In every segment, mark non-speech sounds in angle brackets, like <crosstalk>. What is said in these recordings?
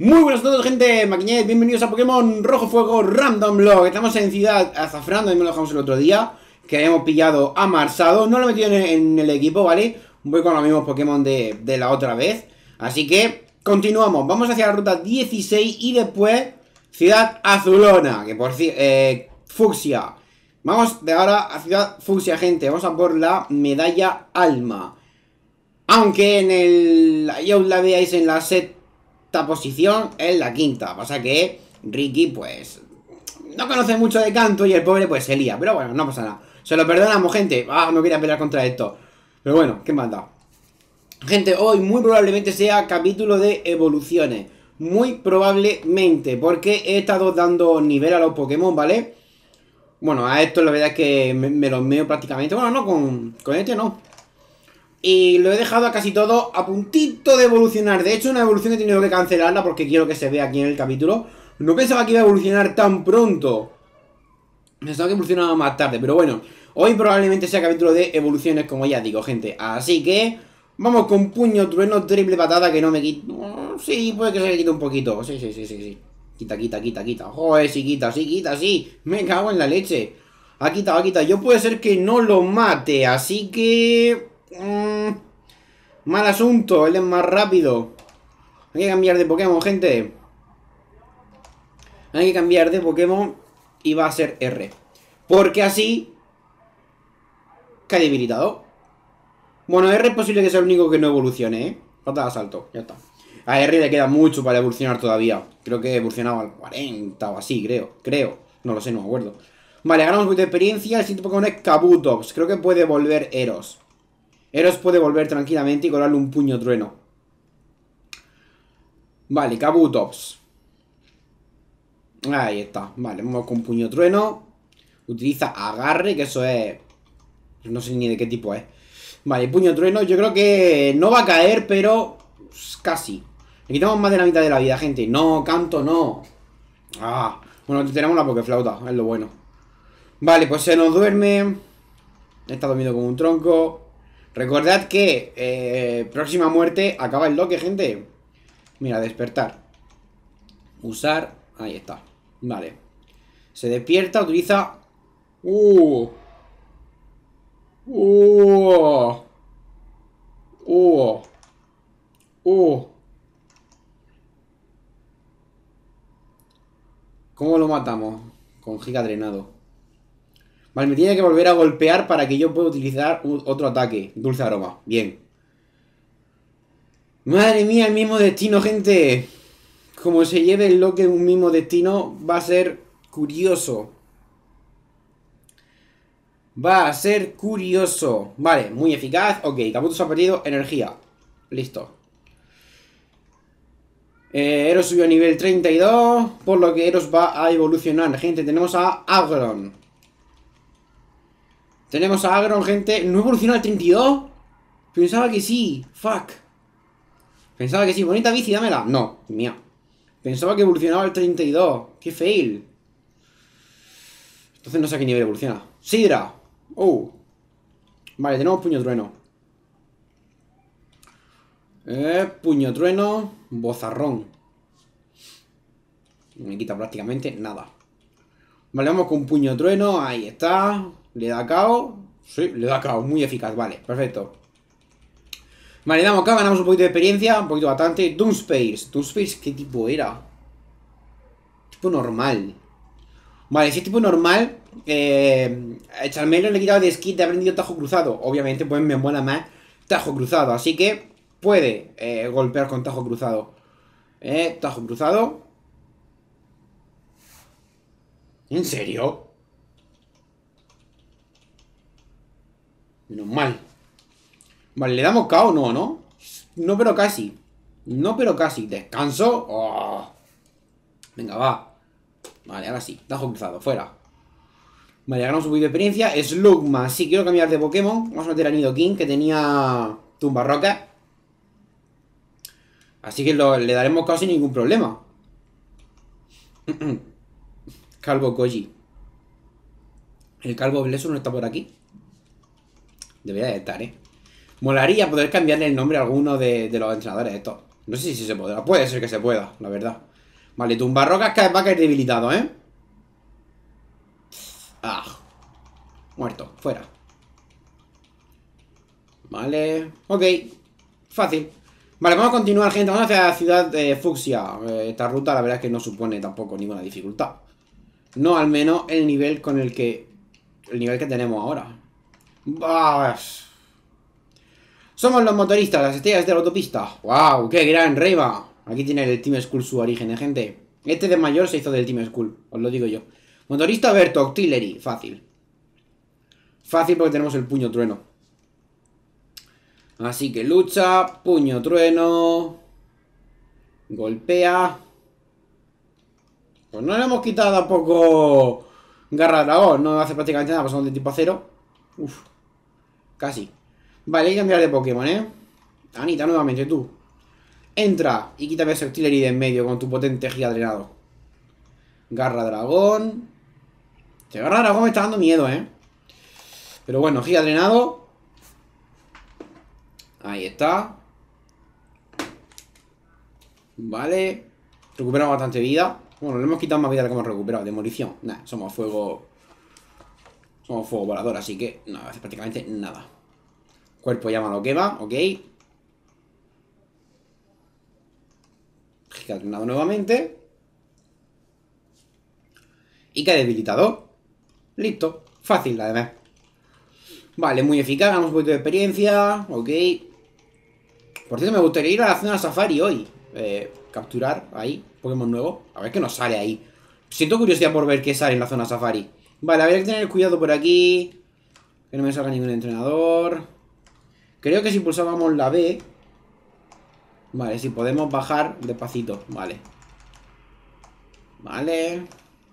Muy buenas a todos gente, Maquiñez, bienvenidos a Pokémon Rojo Fuego Random Log Estamos en Ciudad Azafrán, me lo dejamos el otro día Que habíamos pillado a Marsado, no lo he metido en, el equipo, ¿vale? Voy con los mismos Pokémon de, la otra vez Así que, continuamos, vamos hacia la ruta 16 y después Ciudad Azulona, que por eh, Fuxia. Vamos de ahora a Ciudad Fuxia, gente, vamos a por la medalla Alma aunque en el ya la veáis en la set esta posición es la quinta. Pasa que Ricky, pues, no conoce mucho de canto y el pobre, pues, se lía. Pero bueno, no pasa nada. Se lo perdonamos, gente. Ah, no quería pelear contra esto. Pero bueno, ¿qué manda Gente, hoy muy probablemente sea capítulo de evoluciones. Muy probablemente, porque he estado dando nivel a los Pokémon, ¿vale? Bueno, a esto la verdad es que me, los meo prácticamente. Bueno, no, con, con este no. Y lo he dejado casi todo a puntito de evolucionar. De hecho, una evolución que he tenido que cancelarla porque quiero que se vea aquí en el capítulo. No pensaba que iba a evolucionar tan pronto. Pensaba que evolucionaba más tarde, pero bueno. Hoy probablemente sea capítulo de evoluciones, como ya digo, gente. Así que... Vamos con puño, trueno, triple patada que no me quito... Sí, puede que se le quite un poquito. Sí, sí, sí, sí, sí. Quita, quita, quita, quita. Joder, sí, quita, sí, quita, sí. Me cago en la leche. Ha quitado, ha quitado. Yo puede ser que no lo mate, así que... Mm, mal asunto, él es más rápido. Hay que cambiar de Pokémon, gente. Hay que cambiar de Pokémon y va a ser R. Porque así cae debilitado. Bueno, R es posible que sea el único que no evolucione, ¿eh? Falta de asalto, ya está. A R le queda mucho para evolucionar todavía. Creo que evolucionaba al 40 o así, creo. Creo. No lo sé, no me acuerdo. Vale, ganamos de experiencia. El siguiente Pokémon es Kabutops. Creo que puede volver Eros. Eros puede volver tranquilamente y colarle un puño trueno. Vale, Kabutops. Ahí está. Vale, vamos con puño trueno. Utiliza agarre, que eso es... No sé ni de qué tipo es. Vale, puño trueno. Yo creo que no va a caer, pero... Casi. Le quitamos más de la mitad de la vida, gente. No, canto, no. Ah. Bueno, tenemos la pokeflauta. Es lo bueno. Vale, pues se nos duerme. Está dormido como un tronco. Recordad que eh, próxima muerte acaba el loque, gente. Mira, despertar. Usar. Ahí está. Vale. Se despierta, utiliza... ¡Uh! ¡Uh! ¡Uh! ¡Uh! ¿Cómo lo matamos? Con giga drenado. Vale, me tiene que volver a golpear para que yo pueda utilizar otro ataque. Dulce aroma. Bien. Madre mía, el mismo destino, gente. Como se lleve el loque en un mismo destino, va a ser curioso. Va a ser curioso. Vale, muy eficaz. Ok, Kabuto ha perdido energía. Listo. Eh, Eros subió a nivel 32, por lo que Eros va a evolucionar. Gente, tenemos a Agron. Tenemos a Agron, gente. ¿No evolucionó al 32? Pensaba que sí. Fuck. Pensaba que sí. Bonita bici, dámela. No, mía. Pensaba que evolucionaba al 32. Qué fail. Entonces no sé a qué nivel evoluciona. Sidra. Oh. Vale, tenemos puño trueno. Eh, puño trueno. Bozarrón. Me quita prácticamente nada. Vale, vamos con puño trueno. Ahí está. ¿Le da KO? Sí, le da KO, muy eficaz, vale, perfecto Vale, damos acá, ganamos un poquito de experiencia Un poquito bastante Doomspace, Doomspace, ¿qué tipo era? Tipo normal Vale, si es tipo normal eh, Charmelo le he quitado de skit ha aprendido tajo cruzado, obviamente pues me mola más Tajo cruzado, así que Puede eh, golpear con tajo cruzado eh, Tajo cruzado ¿En serio? Menos mal. Vale, ¿le damos K no, no? No, pero casi. No, pero casi. ¿Descanso? Oh. Venga, va. Vale, ahora sí. Dajo cruzado, fuera. Vale, ganamos un poquito de experiencia. Slugma. Sí, quiero cambiar de Pokémon. Vamos a meter a Nidoking que tenía Tumba Roca. Así que le daremos sin ningún problema. <clears throat> calvo Koji. El calvo bleso no está por aquí. Debería de estar, ¿eh? Molaría poder cambiarle el nombre a alguno de, los entrenadores Esto, No sé si se podrá. Puede ser que se pueda, la verdad. Vale, tumbarrocas que va a caer debilitado, ¿eh? Ah. Muerto. Fuera. Vale. Ok. Fácil. Vale, vamos a continuar, gente. Vamos hacia la ciudad de Fuxia. Eh, esta ruta, la verdad es que no supone tampoco ninguna dificultad. No, al menos el nivel con el que... El nivel que tenemos ahora somos los motoristas, las estrellas de la autopista. ¡Wow! ¡Qué gran reba! Aquí tiene el Team School su origen, ¿eh, gente. Este de mayor se hizo del Team School, os lo digo yo. Motorista Berto, Octillery, fácil. Fácil porque tenemos el puño trueno. Así que lucha, puño trueno. Golpea. Pues no le hemos quitado poco garra dragón, no hace prácticamente nada, son de tipo acero Uf. Casi. Vale, hay que cambiar de Pokémon, ¿eh? Anita, nuevamente tú. Entra y quita ese artillería de en medio con tu potente giga Garra dragón. Este garra dragón me está dando miedo, ¿eh? Pero bueno, giga drenado. Ahí está. Vale. Recuperamos bastante vida. Bueno, le hemos quitado más vida de lo que hemos recuperado. Demolición. Nada, somos fuego somos fuego volador, así que no hace prácticamente nada. Cuerpo llama lo que va, ok. Gigatronado nuevamente. Y que debilitado. Listo. Fácil, además. Vale, muy eficaz, ganamos un poquito de experiencia. Ok. Por cierto, me gustaría ir a la zona safari hoy. Eh, capturar ahí, Pokémon nuevo. A ver qué nos sale ahí. Siento curiosidad por ver qué sale en la zona safari. Vale, habría que tener cuidado por aquí. Que no me salga ningún entrenador. Creo que si pulsábamos la B... Vale, si podemos bajar despacito. Vale. Vale.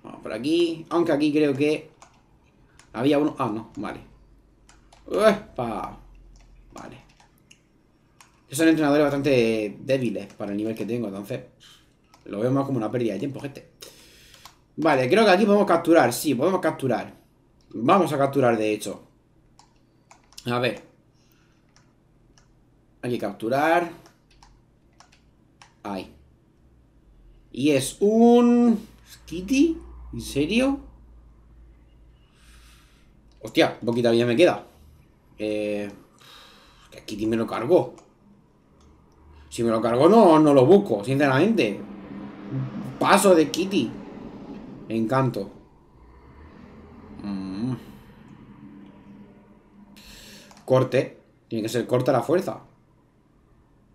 Vamos por aquí. Aunque aquí creo que... Había uno... Ah, no. Vale. pa Vale. Son entrenadores bastante débiles para el nivel que tengo, entonces... Lo veo más como una pérdida de tiempo, gente. Vale, creo que aquí podemos capturar Sí, podemos capturar Vamos a capturar, de hecho A ver Hay que capturar Ahí Y es un... ¿Kitty? ¿En serio? Hostia, poquita vida me queda Eh... Kitty me lo cargó Si me lo cargó no, no lo busco, sinceramente Paso de Kitty Encanto. Mm. Corte. Tiene que ser corta la fuerza.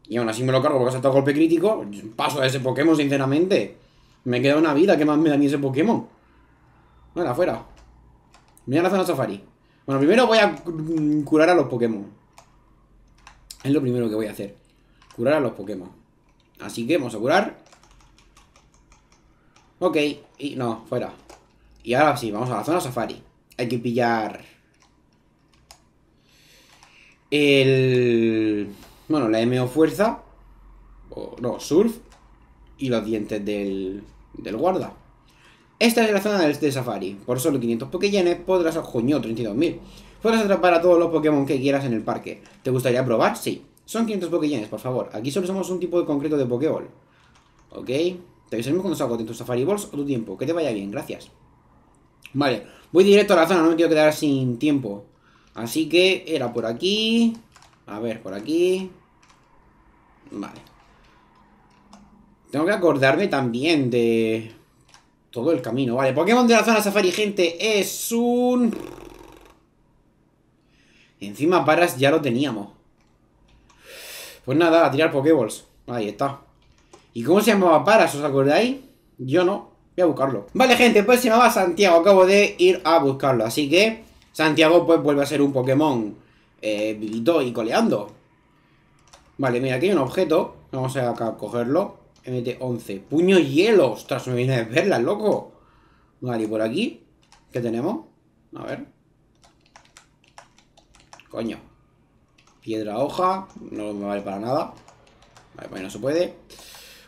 Y aún así me lo cargo porque ha saltado golpe crítico. Paso a ese Pokémon, sinceramente. Me queda una vida. ¿Qué más me da ni ese Pokémon? Bueno, afuera. Mira la zona safari. Bueno, primero voy a mm, curar a los Pokémon. Es lo primero que voy a hacer. Curar a los Pokémon. Así que vamos a curar. Ok, y no, fuera. Y ahora sí, vamos a la zona safari. Hay que pillar... El... Bueno, la MO fuerza. O, no, surf. Y los dientes del... Del guarda. Esta es la zona del, de safari. Por solo 500 Pokéyenes podrás... Oh, coño, 32.000. Podrás atrapar a todos los Pokémon que quieras en el parque. ¿Te gustaría probar? Sí. Son 500 Pokéyenes, por favor. Aquí solo somos un tipo de concreto de Pokéball. Ok. Te mismo cuando salgo de tus Safari Balls o tu tiempo. Que te vaya bien, gracias. Vale, voy directo a la zona, no me quiero quedar sin tiempo. Así que era por aquí. A ver, por aquí. Vale. Tengo que acordarme también de... Todo el camino. Vale, Pokémon de la zona Safari, gente, es un... Encima Paras ya lo teníamos. Pues nada, a tirar Pokéballs. Ahí está. ¿Y cómo se llamaba Paras? ¿Os acordáis? Yo no. Voy a buscarlo. Vale, gente, pues se llamaba Santiago. Acabo de ir a buscarlo. Así que Santiago pues vuelve a ser un Pokémon eh, y coleando. Vale, mira, aquí hay un objeto. Vamos a, acá cogerlo. MT-11. Puño hielo. Ostras, me viene de verlas, loco. Vale, y por aquí. ¿Qué tenemos? A ver. Coño. Piedra hoja. No me vale para nada. Vale, pues no se puede.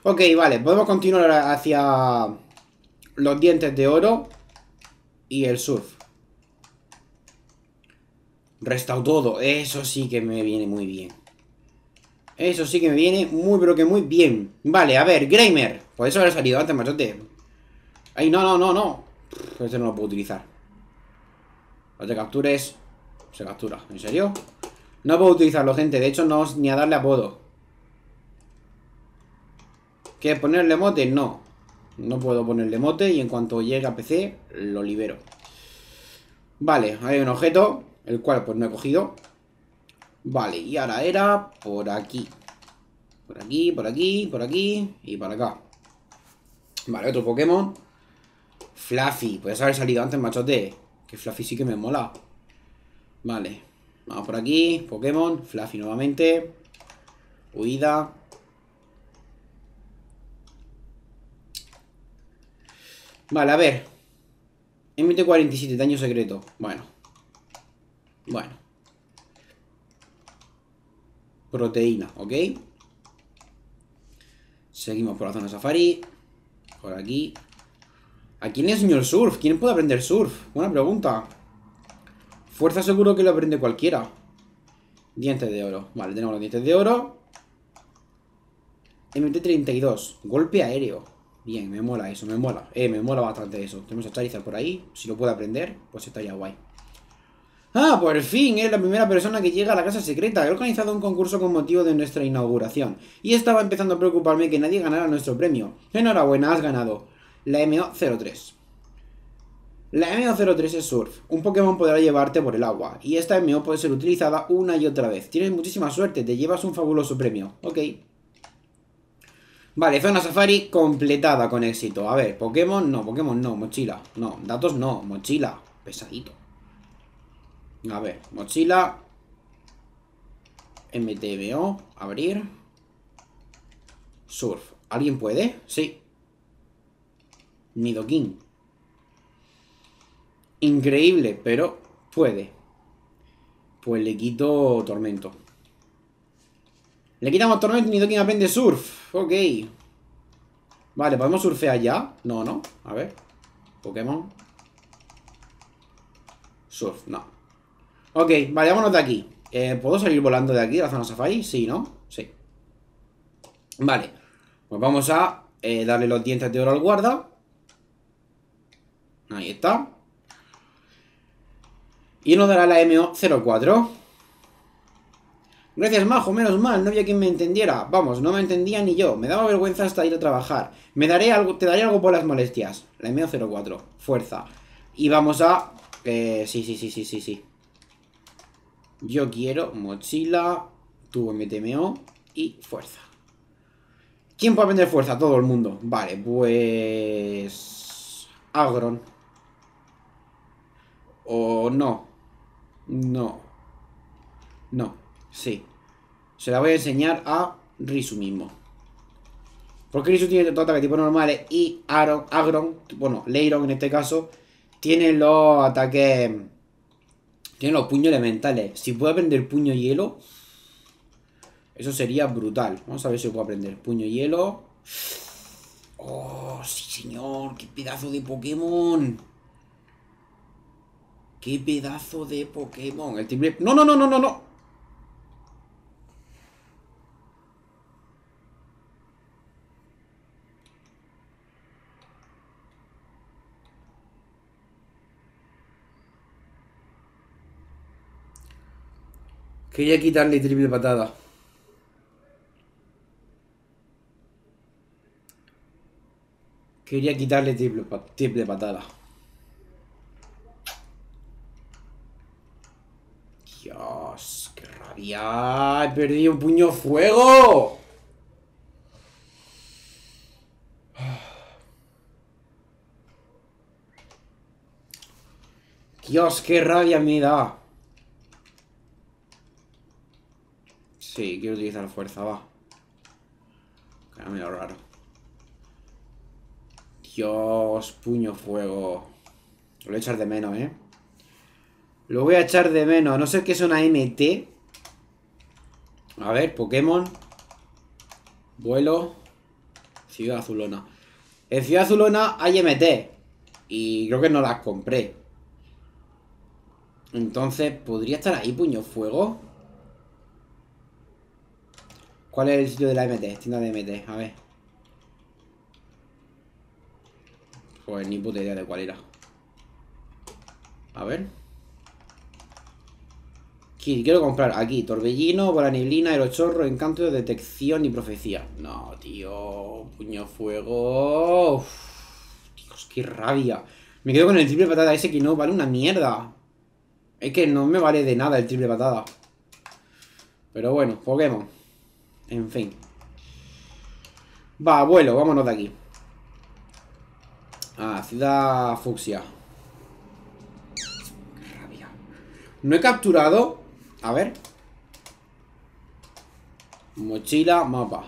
Ok, vale, podemos continuar hacia los dientes de oro y el surf. todo, eso sí que me viene muy bien. Eso sí que me viene muy, pero que muy bien. Vale, a ver, Greimer, pues eso habrá salido antes, machote. Ay, no, no, no, no. Este no lo puedo utilizar. Lo te captures. Se captura, ¿en serio? No puedo utilizarlo, gente. De hecho, no ni a darle apodo. ¿Que ponerle mote? No. No puedo ponerle mote y en cuanto llegue a PC lo libero. Vale, hay un objeto, el cual pues no he cogido. Vale, y ahora era por aquí. Por aquí, por aquí, por aquí y para acá. Vale, otro Pokémon. Fluffy. Puedes haber salido antes, machote. Que Fluffy sí que me mola. Vale. Vamos por aquí. Pokémon. Fluffy nuevamente. Huida. Vale, a ver. MT-47, daño secreto. Bueno. Bueno. Proteína, ¿ok? Seguimos por la zona safari. Por aquí. ¿A quién le enseñó el surf? ¿Quién puede aprender surf? Buena pregunta. Fuerza seguro que lo aprende cualquiera. Dientes de oro. Vale, tenemos los dientes de oro. MT-32. Golpe aéreo. Bien, me mola eso, me mola. Eh, me mola bastante eso. Tenemos a Charizard por ahí. Si lo puedo aprender, pues estaría guay. Ah, por fin, es eh, la primera persona que llega a la casa secreta. He organizado un concurso con motivo de nuestra inauguración. Y estaba empezando a preocuparme que nadie ganara nuestro premio. Enhorabuena, has ganado. La MO03. La MO03 es Surf. Un Pokémon podrá llevarte por el agua. Y esta MO puede ser utilizada una y otra vez. Tienes muchísima suerte, te llevas un fabuloso premio. Ok. Vale, zona safari completada con éxito. A ver, Pokémon no, Pokémon no, mochila. No, datos no, mochila. Pesadito. A ver, mochila. MTBO, abrir. Surf. ¿Alguien puede? Sí. Nidoking. Increíble, pero puede. Pues le quito tormento. Le quitamos Torment y Nidoking aprende Surf. Ok. Vale, ¿podemos surfear ya? No, no. A ver. Pokémon. Surf, no. Ok, vale, vámonos de aquí. Eh, ¿Puedo salir volando de aquí, a la zona safari? Sí, ¿no? Sí. Vale. Pues vamos a eh, darle los dientes de oro al guarda. Ahí está. Y nos dará la MO04. Gracias, Majo, menos mal, no había quien me entendiera. Vamos, no me entendía ni yo. Me daba vergüenza hasta ir a trabajar. Me daré algo, te daré algo por las molestias. La M04, fuerza. Y vamos a... Eh, sí, sí, sí, sí, sí, sí. Yo quiero mochila, tubo MTMO y fuerza. ¿Quién puede aprender fuerza? Todo el mundo. Vale, pues... Agron. O no. No. No. Sí. Se la voy a enseñar a Risu mismo. Porque Risu tiene todo ataque tipo normales y Aaron, Agron, bueno, Leiron en este caso, tiene los ataques... Tiene los puños elementales. Si puede aprender puño hielo, eso sería brutal. Vamos a ver si puede aprender puño hielo. ¡Oh, sí señor! ¡Qué pedazo de Pokémon! ¡Qué pedazo de Pokémon! El no, no, no, no! no! Quería quitarle triple patada. Quería quitarle triple, triple patada. Dios, qué rabia. He perdido un puño fuego. Dios, qué rabia me da. Sí, quiero utilizar fuerza, va. me raro. Dios, puño fuego. Lo voy a echar de menos, ¿eh? Lo voy a echar de menos. no sé qué es una MT. A ver, Pokémon. Vuelo. Ciudad Azulona. En Ciudad Azulona hay MT. Y creo que no las compré. Entonces, ¿podría estar ahí puño fuego? ¿Cuál es el sitio de la MT? Tienda de MT, a ver. Pues ni puta idea de cuál era. A ver. Quiero comprar aquí Torbellino, Bola Neblina, Erochorro, Encanto, Detección y Profecía. No, tío. Puño Fuego. Dios, qué rabia. Me quedo con el triple patada ese que no vale una mierda. Es que no me vale de nada el triple patada. Pero bueno, Pokémon. En fin. Va, abuelo, vámonos de aquí. Ah, ciudad fucsia. Qué rabia. No he capturado... A ver. Mochila, mapa.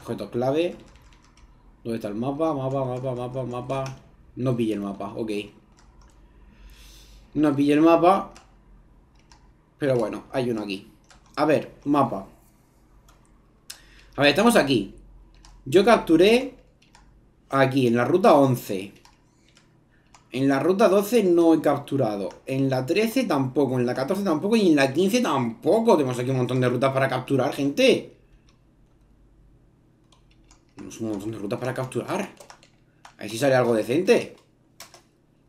Objetos clave. ¿Dónde está el mapa? Mapa, mapa, mapa, mapa. No pille el mapa, ok. No pille el mapa. Pero bueno, hay uno aquí. A ver, mapa. A ver, estamos aquí. Yo capturé aquí, en la ruta 11. En la ruta 12 no he capturado. En la 13 tampoco, en la 14 tampoco y en la 15 tampoco. Tenemos aquí un montón de rutas para capturar, gente. Tenemos un montón de rutas para capturar. A ver si sale algo decente.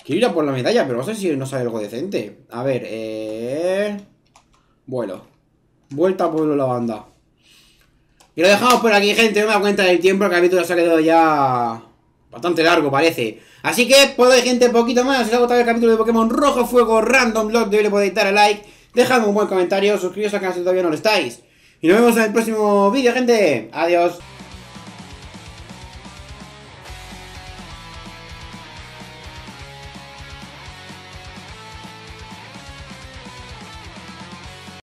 Quiero ir a por la medalla, pero no sé si no sale algo decente. A ver, eh... Vuelo. Vuelta a pueblo la banda. Y lo dejamos por aquí, gente. No me da cuenta del tiempo. El capítulo se ha quedado ya bastante largo, parece. Así que, por hoy, gente, poquito más. Si os ha gustado el capítulo de Pokémon Rojo Fuego Random Blog de hoy, le podéis dar a like. Dejadme un buen comentario. Suscribiros al canal si todavía no lo estáis. Y nos vemos en el próximo vídeo, gente. Adiós.